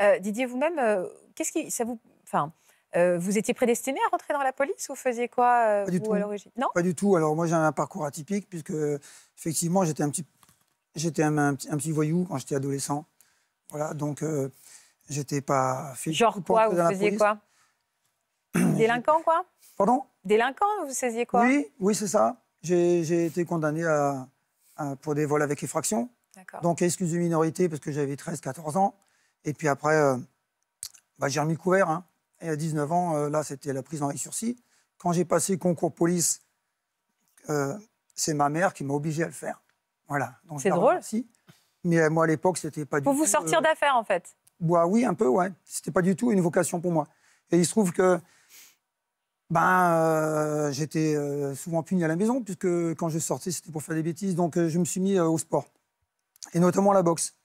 Euh, Didier, vous-même, euh, qu'est-ce qui, ça vous, enfin, euh, vous étiez prédestiné à rentrer dans la police ou faisiez quoi vous, tout. à l'origine Non. Pas du tout. Alors moi, j'ai un parcours atypique puisque effectivement, j'étais un petit, j'étais un, petit voyou quand j'étais adolescent. Voilà, donc j'étais pas fait. Genre quoi Vous faisiez quoi Délinquant, quoi Pardon Délinquant, vous saisiez quoi Oui, oui, c'est ça. J'ai été condamné pour des vols avec effraction. Donc excuse de minorité parce que j'avais 13-14 ans. Et puis après, euh, bah, j'ai remis le couvert. Hein. Et à 19 ans, euh, là, c'était la prise en sursis. Quand j'ai passé concours police, euh, c'est ma mère qui m'a obligé à le faire. Voilà. C'est drôle. Mais moi, à l'époque, c'était pas du pour tout. Pour vous sortir d'affaires, en fait bah, Oui, un peu, ouais. C'était pas du tout une vocation pour moi. Et il se trouve que ben, j'étais souvent puni à la maison, puisque quand je sortais, c'était pour faire des bêtises. Donc, je me suis mis au sport, et notamment à la boxe.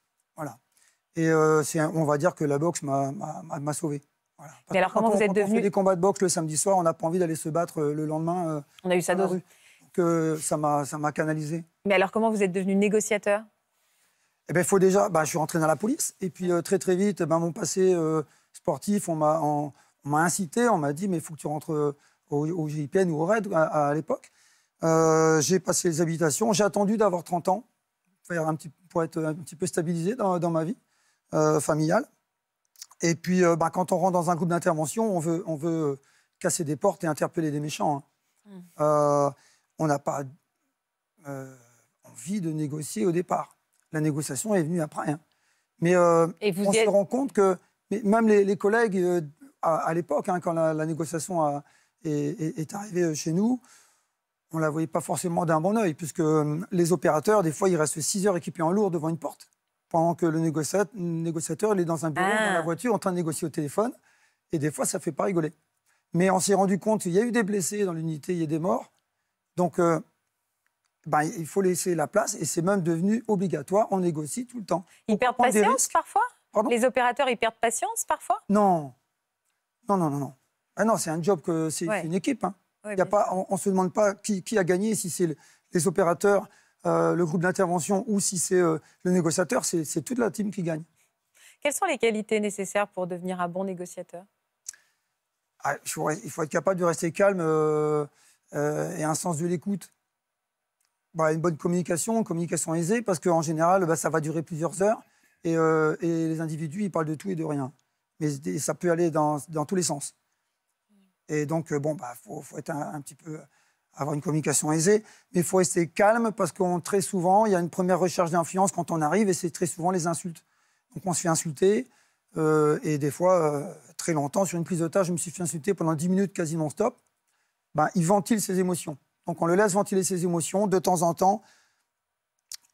Et euh, c'est, on va dire que la boxe m'a, sauvé. Mais alors, comment vous êtes devenu. des combats de boxe le samedi soir, on n'a pas envie d'aller se battre euh, le lendemain. Euh, on a eu ça dose. Que ça m'a, ça m'a canalisé. Mais alors, comment vous êtes devenu négociateur Eh ben, faut déjà. Bah, je suis rentré dans la police. Et puis, très, très vite, ben, mon passé sportif, on m'a, m'a incité, on m'a dit mais il faut que tu rentres au, au ou au RAID à, l'époque. j'ai passé les habitations J'ai attendu d'avoir 30 ans pour, un petit, pour être un petit peu stabilisé dans, dans ma vie familial euh, familiale. Et puis, euh, bah, quand on rentre dans un groupe d'intervention, on veut, on veut casser des portes et interpeller des méchants. Hein. Mmh. Euh, on n'a pas envie de négocier au départ. La négociation est venue après. Hein. Mais on se rend compte que même les, collègues à, l'époque, hein, quand la, négociation est, arrivée chez nous, on ne la voyait pas forcément d'un bon oeil, puisque les opérateurs, des fois, ils restent 6 heures équipés en lourd devant une porte pendant que le négociateur, il est dans un bureau, dans la ah. voiture, en train de négocier au téléphone. Et des fois, ça ne fait pas rigoler. Mais on s'est rendu compte, il y a eu des blessés dans l'unité, il y a des morts. Donc, euh, ben, il faut laisser la place et c'est même devenu obligatoire. On négocie tout le temps. Ils perdent patience parfois Les opérateurs, ils perdent patience parfois Non. Non, non, non, non. Ah non, c'est un job que c'est une équipe. Hein. y a pas, on ne se demande pas qui, qui a gagné, si c'est les opérateurs euh, le groupe d'intervention ou si c'est euh, le négociateur, c'est toute la team qui gagne. Quelles sont les qualités nécessaires pour devenir un bon négociateur ah, il, faut, être capable de rester calme euh, et un sens de l'écoute. Bah, une bonne communication, une communication aisée, parce qu'en général, bah, ça va durer plusieurs heures et, les individus, ils parlent de tout et de rien. Mais ça peut aller dans, tous les sens. Et donc, bon, il bah, faut, être un petit peu avoir une communication aisée, mais il faut rester calme parce qu'on très souvent, il y a une première recherche d'influence quand on arrive et c'est très souvent les insultes. Donc on se fait insulter euh, et des fois euh, très longtemps sur une prise d'otage, je me suis fait insulter pendant 10 minutes quasi non-stop. Ben, il ventile ses émotions. Donc on le laisse ventiler ses émotions de temps en temps.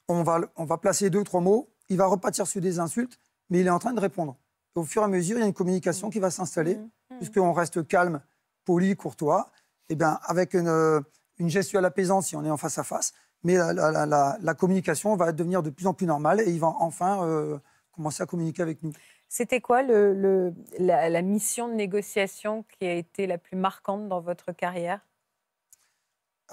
On va, on va placer deux ou trois mots, il va repartir sur des insultes, mais il est en train de répondre. au fur et à mesure, il y a une communication qui va s'installer, mmh, mmh. puisqu'on reste calme, poli, courtois. Eh avec une, euh, une gestuelle apaisante si on est en face à face, mais la, communication va devenir de plus en plus normale et il va enfin euh, commencer à communiquer avec nous. C'était quoi le, la, mission de négociation qui a été la plus marquante dans votre carrière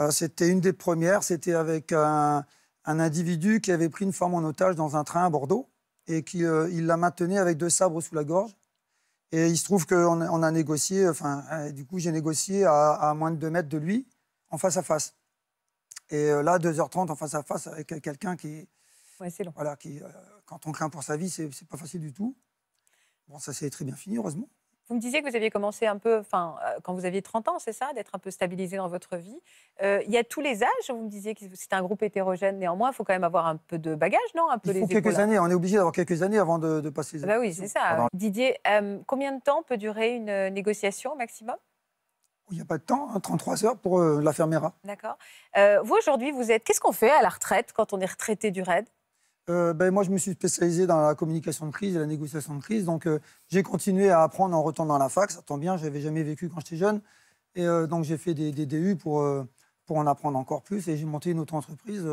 euh, C'était une des premières, c'était avec un, individu qui avait pris une femme en otage dans un train à Bordeaux et qui il la maintenait avec deux sabres sous la gorge. Et il se trouve qu'on on a négocié, enfin, euh, du coup, j'ai négocié à, moins de 2 mètres de lui, en face à face. Et euh, là, 2h30 en face à face avec quelqu'un qui. Ouais, c'est long. Voilà, qui, euh, quand on craint pour sa vie, c'est pas facile du tout. Bon, ça s'est très bien fini, heureusement. Vous me disiez que vous aviez commencé un peu, enfin, euh, quand vous aviez 30 ans, c'est ça, d'être un peu stabilisé dans votre vie. Euh, il y a tous les âges. Vous me disiez que c'est un groupe hétérogène. Néanmoins, il faut quand même avoir un peu de bagage, non Un peu il faut quelques années. On est obligé d'avoir quelques années avant de, passer. Les ah bah oui, c'est ça. Didier, euh, combien de temps peut durer une négociation maximum il n'y a pas de temps, 33 hein, heures pour la fermera. D'accord. vous, aujourd'hui, vous êtes. Qu'est-ce qu'on fait à la retraite quand on est retraité du RAID euh, ben, Moi, je me suis spécialisé dans la communication de crise et la négociation de crise. Donc, euh, j'ai continué à apprendre en retournant à la fac. Ça tombe bien, je n'avais jamais vécu quand j'étais jeune. Et euh, donc, j'ai fait des, DU pour, pour en apprendre encore plus. Et j'ai monté une autre entreprise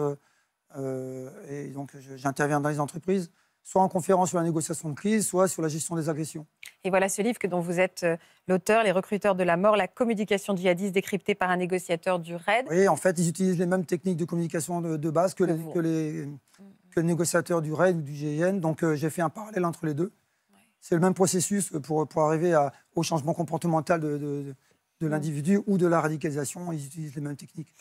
et donc, j'interviens dans les entreprises, soit en conférence sur la négociation de crise, soit sur la gestion des agressions. Et voilà ce livre que, dont vous êtes l'auteur, Les recruteurs de la mort, la communication djihadiste décryptée par un négociateur du RAID. Oui, en fait, ils utilisent les mêmes techniques de communication de, base que que les, le négociateur du RAID ou du GIGN. Donc euh, j'ai fait un parallèle entre les deux. C'est le même processus pour, pour arriver au changement comportemental de, de l'individu ou de la radicalisation. Ils utilisent les mêmes techniques.